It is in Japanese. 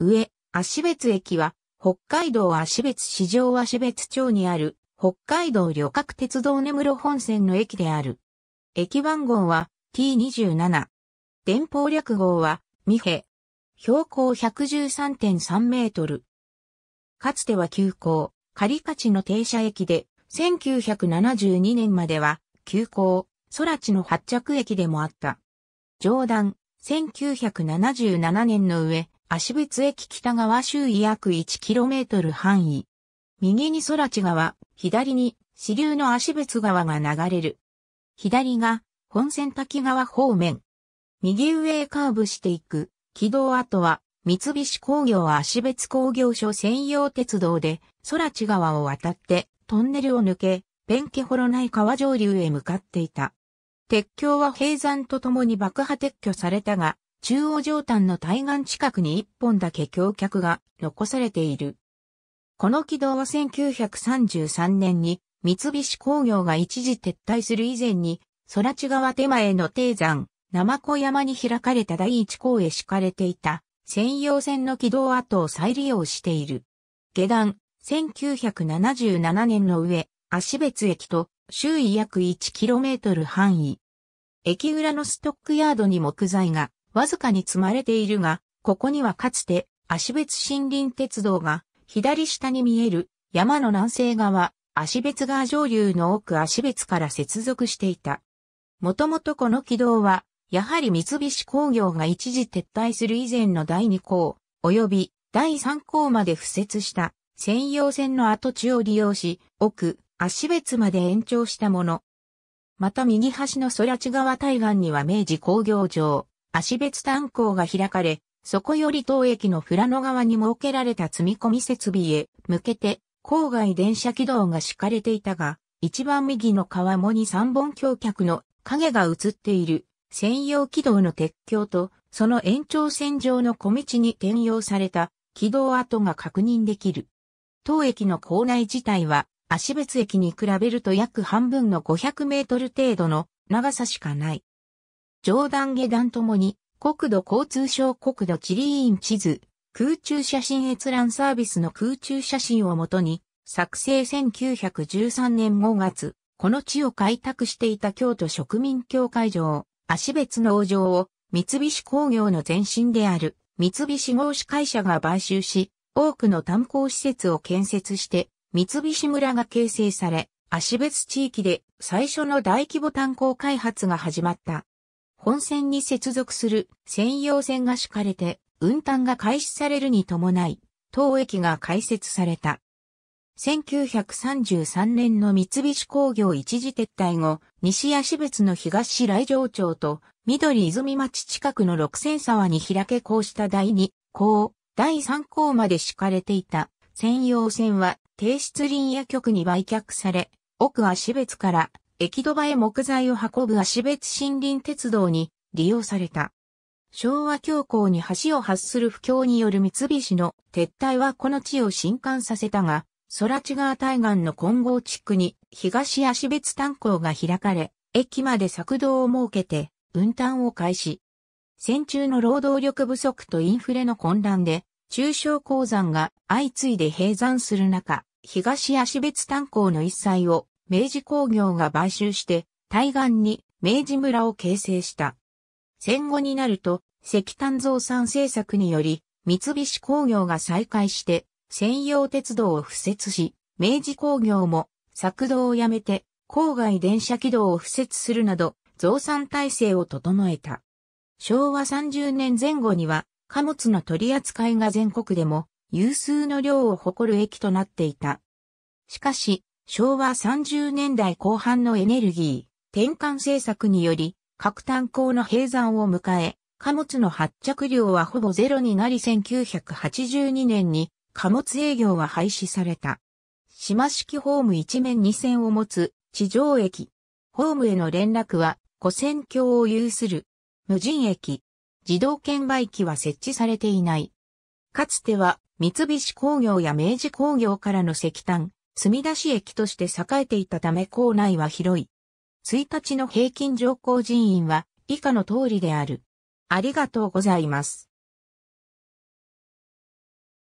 上、足別駅は、北海道足別市場足別町にある、北海道旅客鉄道根室本線の駅である。駅番号は T27。電報略号は、ミヘ。標高113.3メートル。かつては急行、仮勝値の停車駅で、1972年までは、急行、空地の発着駅でもあった。上段、1977年の上、足別駅北側周囲約 1km 範囲。右に空地川、左に支流の足別川が流れる。左が本線滝川方面。右上へカーブしていく、軌道跡は三菱工業足別工業所専用鉄道で空地川を渡ってトンネルを抜け、ペンケホロい川上流へ向かっていた。鉄橋は閉山とともに爆破撤去されたが、中央上端の対岸近くに一本だけ橋脚が残されている。この軌道は1933年に三菱工業が一時撤退する以前に、空地川手前の低山、生小山に開かれた第一港へ敷かれていた専用線の軌道跡を再利用している。下段、1977年の上、足別駅と周囲約 1km 範囲。駅裏のストックヤードに木材がわずかに積まれているが、ここにはかつて足別森林鉄道が左下に見える山の南西側、足別川上流の奥足別から接続していた。もともとこの軌道は、やはり三菱工業が一時撤退する以前の第2項、及び第3項まで付設した専用線の跡地を利用し、奥、足別まで延長したもの。また右端の空地川対岸には明治工業場、芦別炭鉱が開かれ、そこより当駅の富良野側に設けられた積み込み設備へ向けて、郊外電車軌道が敷かれていたが、一番右の川面に三本橋脚の影が映っている専用軌道の鉄橋と、その延長線上の小道に転用された軌道跡が確認できる。当駅の構内自体は、足別駅に比べると約半分の500メートル程度の長さしかない。上段下段ともに、国土交通省国土地理院地図、空中写真閲覧サービスの空中写真をもとに、作成1913年5月、この地を開拓していた京都植民協会場、足別農場を三菱工業の前身である三菱合資会社が買収し、多くの炭鉱施設を建設して、三菱村が形成され、足別地域で最初の大規模炭鉱開発が始まった。本線に接続する専用線が敷かれて、運搬が開始されるに伴い、当駅が開設された。1933年の三菱工業一時撤退後、西足別の東来城町と緑泉町近くの六千沢に開けうした第二校、第三項まで敷かれていた専用線は停出林野局に売却され、奥足別から駅戸場へ木材を運ぶ足別森林鉄道に利用された。昭和恐慌に橋を発する不況による三菱の撤退はこの地を震撼させたが、空地川対岸の混合地区に東足別炭鉱が開かれ、駅まで作道を設けて運搬を開始。戦中の労働力不足とインフレの混乱で、中小鉱山が相次いで閉山する中、東足別炭鉱の一切を明治工業が買収して、対岸に明治村を形成した。戦後になると、石炭増産政策により、三菱工業が再開して、専用鉄道を敷設し、明治工業も、作動をやめて、郊外電車軌道を敷設するなど、増産体制を整えた。昭和30年前後には、貨物の取り扱いが全国でも、有数の量を誇る駅となっていた。しかし、昭和30年代後半のエネルギー、転換政策により、各炭鉱の閉山を迎え、貨物の発着量はほぼゼロになり1982年に貨物営業は廃止された。島式ホーム一面二線を持つ地上駅。ホームへの連絡は古線橋を有する無人駅。自動券売機は設置されていない。かつては三菱工業や明治工業からの石炭、墨田市駅として栄えていたため構内は広い。1日の平均乗降人員は以下の通りである。ありがとうございます。